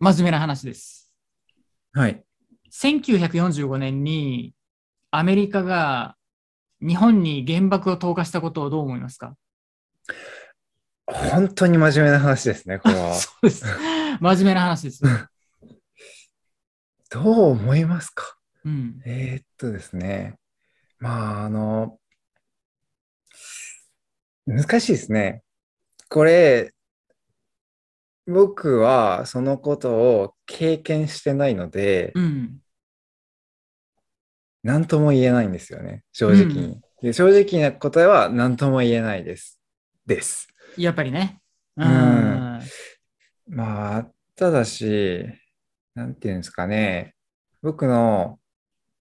真面目な話です。はい。1945年にアメリカが日本に原爆を投下したことをどう思いますか本当に真面目な話ですね、これは。そうです。真面目な話です。どう思いますか、うん、えー、っとですね。まあ、あの、難しいですね。これ、僕はそのことを経験してないので、うん、何とも言えないんですよね、正直に。うんで正直な答えは何とも言えないです。です。やっぱりね。うん。まあ、ただし、何て言うんですかね、僕の、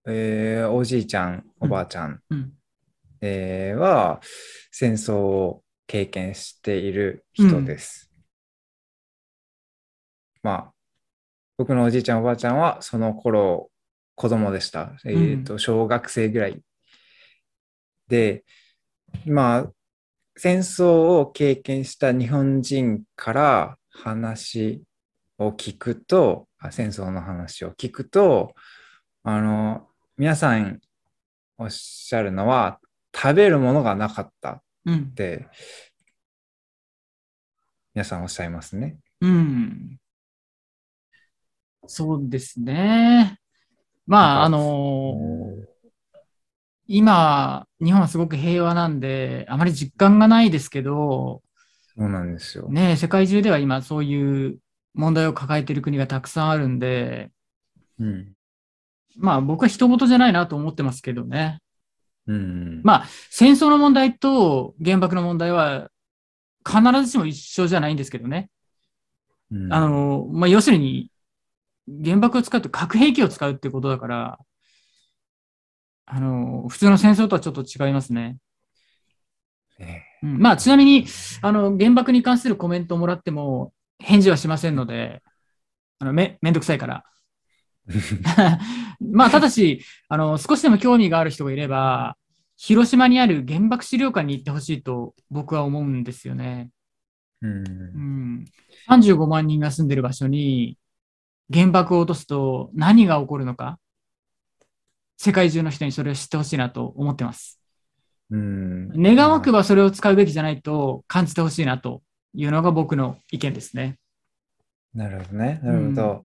えー、おじいちゃん、おばあちゃん、うんえー、は戦争を経験している人です。まあ、僕のおじいちゃん、おばあちゃんはその頃子供でした。えーと、と小学生ぐらい。で、まあ、戦争を経験した日本人から話を聞くと、戦争の話を聞くと、あの、皆さんおっしゃるのは、食べるものがなかったって、皆さんおっしゃいますね。うん、そうですね。まあ、あの今、日本はすごく平和なんで、あまり実感がないですけど、そうなんですよ。ね、世界中では今、そういう問題を抱えている国がたくさんあるんで、うん、まあ、僕は人事じゃないなと思ってますけどね。うん、まあ、戦争の問題と原爆の問題は、必ずしも一緒じゃないんですけどね。うん、あの、まあ、要するに、原爆を使うと核兵器を使うってことだから、あの、普通の戦争とはちょっと違いますね。うん、まあ、ちなみに、あの、原爆に関するコメントをもらっても、返事はしませんので、あの、め、めんどくさいから。まあ、ただし、あの、少しでも興味がある人がいれば、広島にある原爆資料館に行ってほしいと僕は思うんですよね。うん、うん、35万人が住んでる場所に原爆を落とすと何が起こるのか、世界中の人にそれを知ってほしいなと思ってます。うん願わくばそれを使うべきじゃないと感じてほしいなというのが僕の意見ですね。なるほどね。なるほど。うん、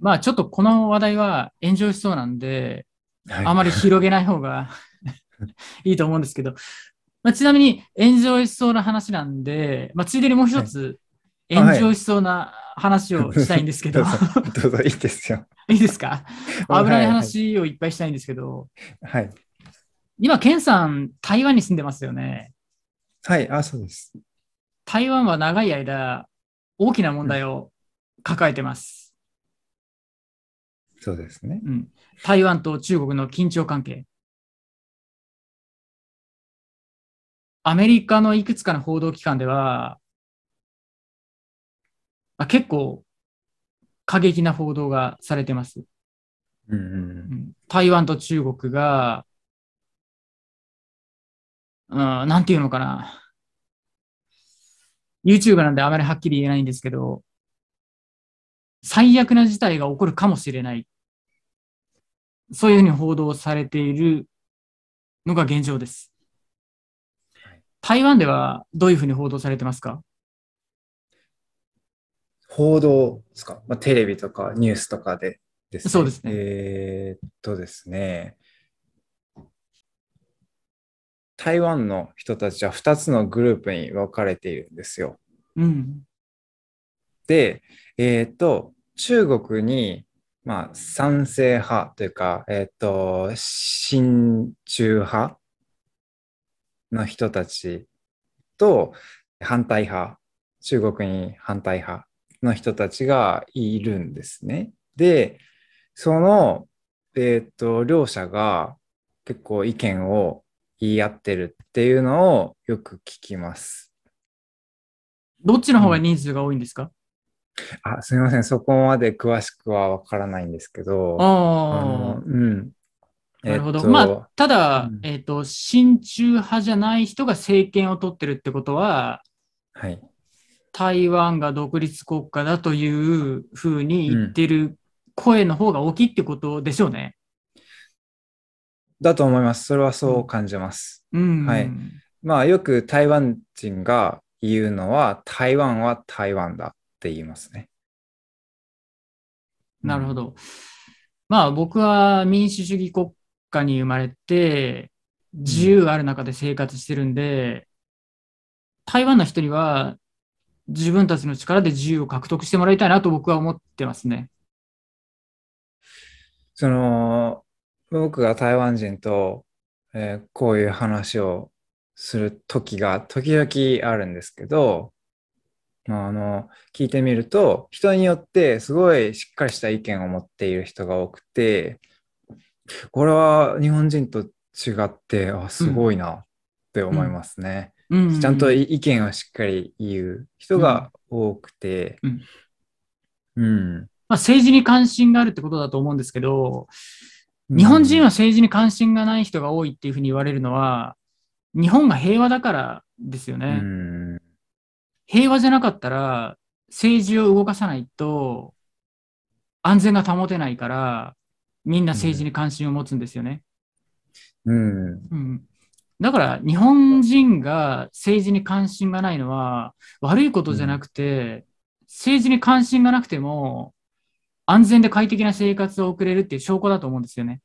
まあちょっとこの話題は炎上しそうなんで、はい、あまり広げない方が いいと思うんですけど、まあ、ちなみに炎上しそうな話なんで、まあ、ついでにもう一つ炎上しそうな話をしたいんですけど。はい、どうぞ、いいですよ。いいですか危ない話をいっぱいしたいんですけど。はい。今、ケンさん、台湾に住んでますよね。はい、あ、そうです。台湾は長い間、大きな問題を抱えてます。うん、そうですね、うん。台湾と中国の緊張関係。アメリカのいくつかの報道機関では、あ結構過激な報道がされてます。うん、うん、台湾と中国が、うん、なんていうのかな。YouTube なんであまりはっきり言えないんですけど、最悪な事態が起こるかもしれない。そういうふうに報道されているのが現状です。台湾ではどういうふうに報道されてますか報道ですか、まあ、テレビとかニュースとかでですね。そうですね。えー、っとですね、台湾の人たちは2つのグループに分かれているんですよ。うん、で、えー、っと、中国に、まあ、賛成派というか、えー、っと、親中派の人たちと反対派、中国に反対派の人たちがいるんですね。で、その、えっ、と、両者が結構意見を言い合ってるっていうのをよく聞きます。どっちの方が人数が多いんですか、うん、あすみません、そこまで詳しくはわからないんですけど。ああ、うん。なるほど。えっと、まあ、ただ、うん、えっ、と、親中派じゃない人が政権を取ってるってことは、はい。台湾が独立国家だというふうに言ってる声の方が大きいってことでしょうね。うん、だと思います。それはそう感じます。うん、はい。まあよく台湾人が言うのは台湾は台湾だって言いますね。なるほど。まあ僕は民主主義国家に生まれて自由ある中で生活してるんで、台湾の人には自分たちの力で自由を獲得してもらいたいなと僕は思ってますね。その僕が台湾人と、えー、こういう話をする時が時々あるんですけど、まあ、あの聞いてみると人によってすごいしっかりした意見を持っている人が多くてこれは日本人と違ってあすごいなって思いますね。うんちゃんと意見をしっかり言う人が多くて、うん、うんま政治に関心があるってことだと思うんですけど、日本人は政治に関心がない人が多いっていうふうに言われるのは、日本が平和だからですよね。うん、平和じゃなかったら、政治を動かさないと安全が保てないから、みんな政治に関心を持つんですよね。うん、うんだから日本人が政治に関心がないのは悪いことじゃなくて、政治に関心がなくても安全で快適な生活を送れるっていう証拠だと思うんですよね。